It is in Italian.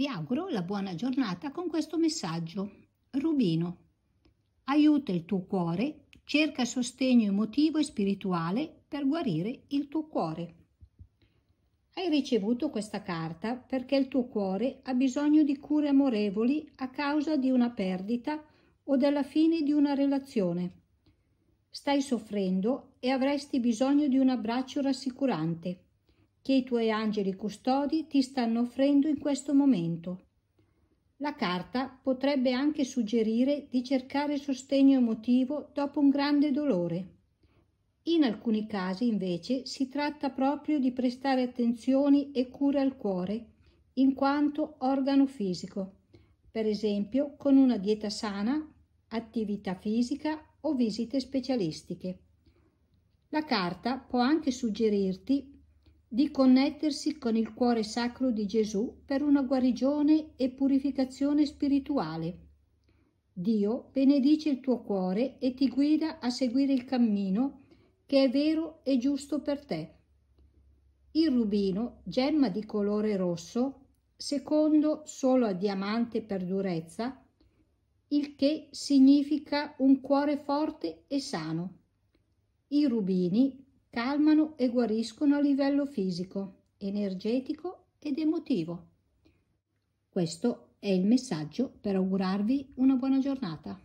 Vi auguro la buona giornata con questo messaggio. Rubino, aiuta il tuo cuore, cerca sostegno emotivo e spirituale per guarire il tuo cuore. Hai ricevuto questa carta perché il tuo cuore ha bisogno di cure amorevoli a causa di una perdita o della fine di una relazione. Stai soffrendo e avresti bisogno di un abbraccio rassicurante che i tuoi angeli custodi ti stanno offrendo in questo momento. La carta potrebbe anche suggerire di cercare sostegno emotivo dopo un grande dolore. In alcuni casi invece si tratta proprio di prestare attenzioni e cure al cuore, in quanto organo fisico, per esempio con una dieta sana, attività fisica o visite specialistiche. La carta può anche suggerirti di connettersi con il cuore sacro di Gesù per una guarigione e purificazione spirituale. Dio benedice il tuo cuore e ti guida a seguire il cammino che è vero e giusto per te. Il rubino, gemma di colore rosso, secondo solo a diamante per durezza, il che significa un cuore forte e sano. I rubini calmano e guariscono a livello fisico, energetico ed emotivo. Questo è il messaggio per augurarvi una buona giornata.